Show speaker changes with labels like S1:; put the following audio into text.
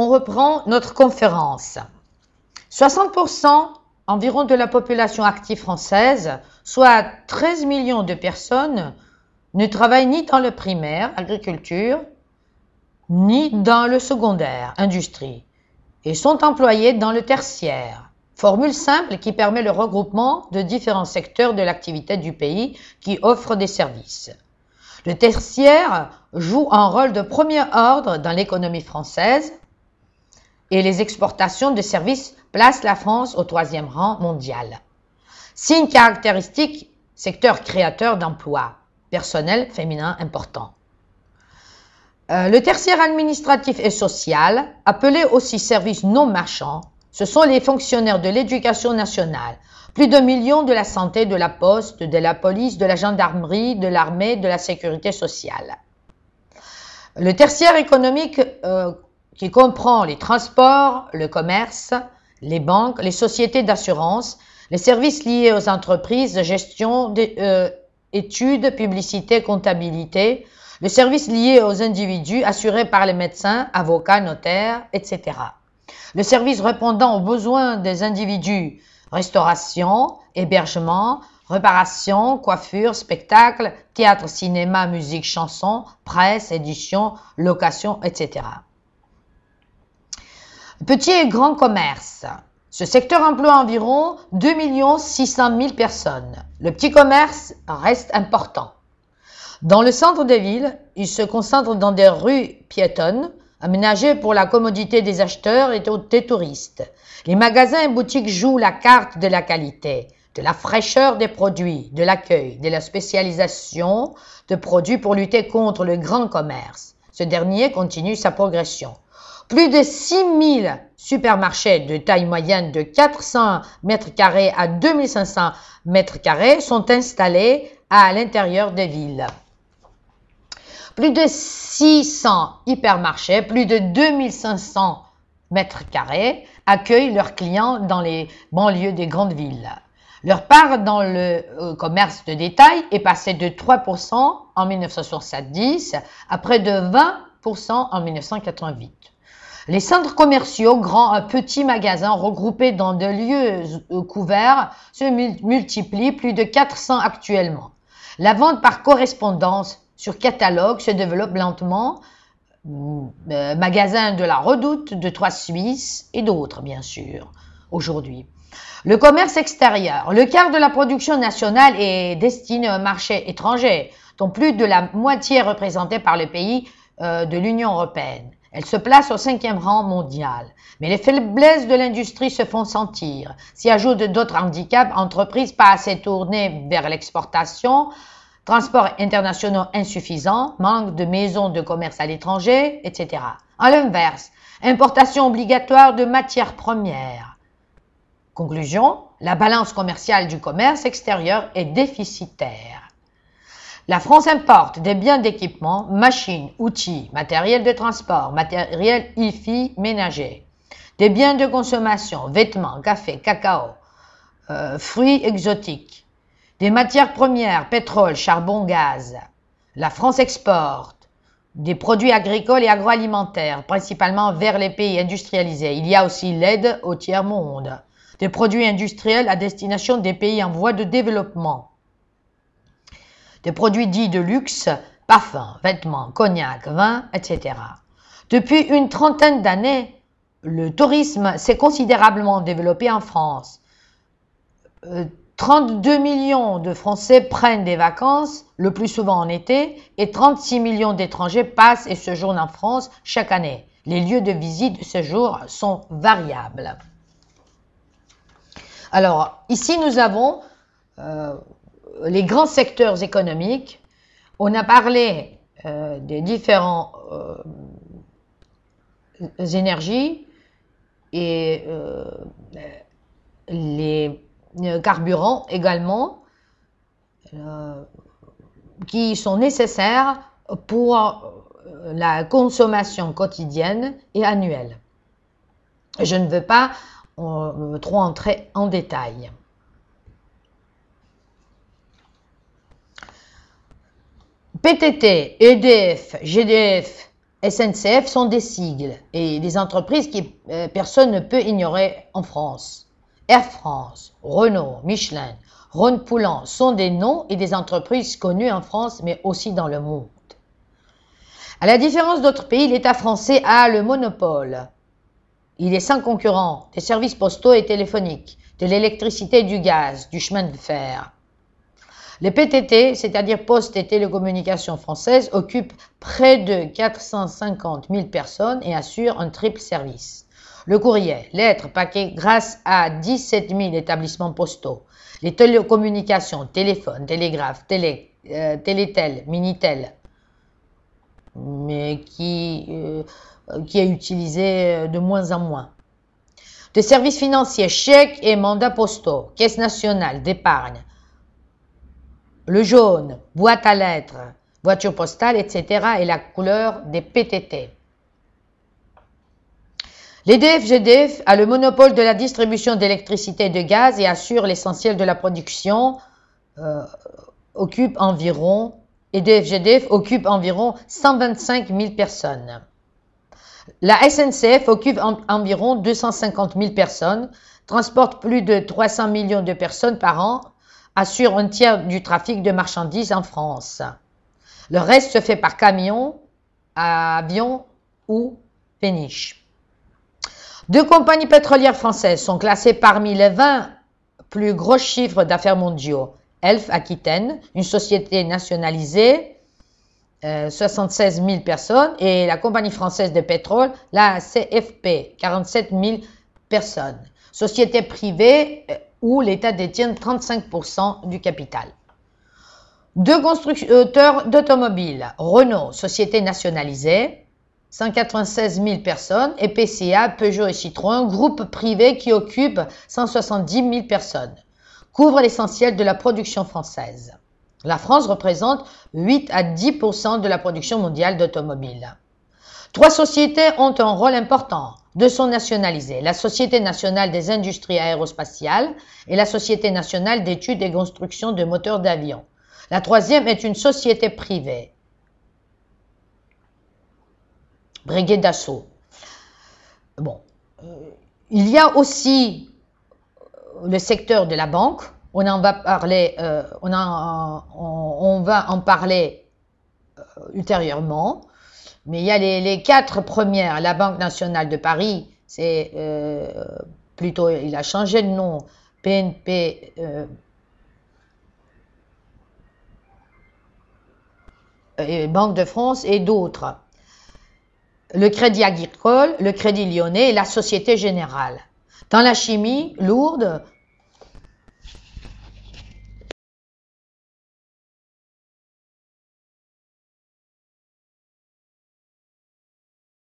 S1: on reprend notre conférence. 60% environ de la population active française, soit 13 millions de personnes, ne travaillent ni dans le primaire, agriculture, ni dans le secondaire, industrie, et sont employés dans le tertiaire. Formule simple qui permet le regroupement de différents secteurs de l'activité du pays qui offrent des services. Le tertiaire joue un rôle de premier ordre dans l'économie française et les exportations de services placent la France au troisième rang mondial. Signe caractéristique, secteur créateur d'emplois, personnel féminin important. Euh, le tertiaire administratif et social, appelé aussi service non marchands, ce sont les fonctionnaires de l'éducation nationale, plus de millions de la santé, de la poste, de la police, de la gendarmerie, de l'armée, de la sécurité sociale. Le tertiaire économique euh, qui comprend les transports, le commerce, les banques, les sociétés d'assurance, les services liés aux entreprises gestion, euh, études, publicité, comptabilité, les services liés aux individus assurés par les médecins, avocats, notaires, etc. Le service répondant aux besoins des individus, restauration, hébergement, réparation, coiffure, spectacle, théâtre, cinéma, musique, chanson, presse, édition, location, etc. Petit et grand commerce. Ce secteur emploie environ 2 600 000 personnes. Le petit commerce reste important. Dans le centre des villes, il se concentre dans des rues piétonnes, aménagées pour la commodité des acheteurs et des touristes. Les magasins et boutiques jouent la carte de la qualité, de la fraîcheur des produits, de l'accueil, de la spécialisation de produits pour lutter contre le grand commerce. Ce dernier continue sa progression. Plus de 6000 supermarchés de taille moyenne de 400 m carrés à 2500 m carrés sont installés à l'intérieur des villes. Plus de 600 hypermarchés, plus de 2500 m carrés accueillent leurs clients dans les banlieues des grandes villes. Leur part dans le euh, commerce de détail est passée de 3% en 1970 à près de 20% en 1988. Les centres commerciaux, grands et euh, petits magasins regroupés dans des lieux euh, couverts se multiplient, plus de 400 actuellement. La vente par correspondance sur catalogue se développe lentement. Mm, euh, magasins de la Redoute, de Trois Suisses et d'autres, bien sûr, aujourd'hui. Le commerce extérieur. Le quart de la production nationale est destiné un marché étranger, dont plus de la moitié est représentée par le pays de l'Union européenne. Elle se place au cinquième rang mondial. Mais les faiblesses de l'industrie se font sentir. S'y ajoutent d'autres handicaps, entreprises pas assez tournées vers l'exportation, transports internationaux insuffisants, manque de maisons de commerce à l'étranger, etc. À l'inverse, importation obligatoire de matières premières. Conclusion, la balance commerciale du commerce extérieur est déficitaire. La France importe des biens d'équipement, machines, outils, matériel de transport, matériel IFI ménager, des biens de consommation, vêtements, café, cacao, euh, fruits exotiques, des matières premières, pétrole, charbon, gaz. La France exporte des produits agricoles et agroalimentaires, principalement vers les pays industrialisés. Il y a aussi l'aide au tiers-monde, des produits industriels à destination des pays en voie de développement des produits dits de luxe, parfums, vêtements, cognac, vin, etc. Depuis une trentaine d'années, le tourisme s'est considérablement développé en France. 32 euh, millions de Français prennent des vacances, le plus souvent en été, et 36 millions d'étrangers passent et se séjournent en France chaque année. Les lieux de visite de séjour sont variables. Alors, ici, nous avons euh, les grands secteurs économiques. On a parlé euh, des différents euh, énergies et euh, les carburants également qui sont nécessaires pour la consommation quotidienne et annuelle. Je ne veux pas trop entrer en détail. PTT, EDF, GDF, SNCF sont des sigles et des entreprises que euh, personne ne peut ignorer en France. Air France, Renault, Michelin, Rhône Poulan sont des noms et des entreprises connues en France mais aussi dans le monde. À la différence d'autres pays, l'État français a le monopole. Il est sans concurrent des services postaux et téléphoniques, de l'électricité du gaz, du chemin de fer. Les PTT, c'est-à-dire Poste et Télécommunications françaises, occupent près de 450 000 personnes et assurent un triple service. Le courrier, lettres, paquets, grâce à 17 000 établissements postaux. Les télécommunications, téléphone, télégraphe, télé, euh, télétel, minitel, mais qui, euh, qui est utilisé euh, de moins en moins. Des services financiers, chèques et mandats postaux, caisse nationale d'épargne, le jaune, boîte à lettres, voiture postale, etc. et la couleur des PTT. L'EDF GDF a le monopole de la distribution d'électricité et de gaz et assure l'essentiel de la production, euh, occupe environ, GDF occupe environ 125 000 personnes. La SNCF occupe environ 250 000 personnes, transporte plus de 300 millions de personnes par an assure un tiers du trafic de marchandises en France. Le reste se fait par camion, avion ou péniche. Deux compagnies pétrolières françaises sont classées parmi les 20 plus gros chiffres d'affaires mondiaux. Elf Aquitaine, une société nationalisée, 76 euh, 000 personnes, et la compagnie française de pétrole, la CFP, 47 000 personnes. Société privée, euh, où l'État détient 35% du capital. Deux constructeurs euh, d'automobiles, Renault, société nationalisée, 196 000 personnes, et PCA, Peugeot et Citroën, groupe privé qui occupe 170 000 personnes, couvrent l'essentiel de la production française. La France représente 8 à 10 de la production mondiale d'automobiles. Trois sociétés ont un rôle important. Deux sont nationalisées, la Société nationale des industries aérospatiales et la Société nationale d'études et construction de moteurs d'avions. La troisième est une société privée, brigade d'assaut. Bon. Euh, il y a aussi euh, le secteur de la banque, on en va parler, euh, on va en parler ultérieurement. Mais il y a les, quatre premières. La Banque nationale de Paris, c'est euh, plutôt, il a changé de nom, PNP. Euh, Banque de France et d'autres. Le Crédit Agricole, le Crédit Lyonnais et la Société Générale. Dans la chimie lourde,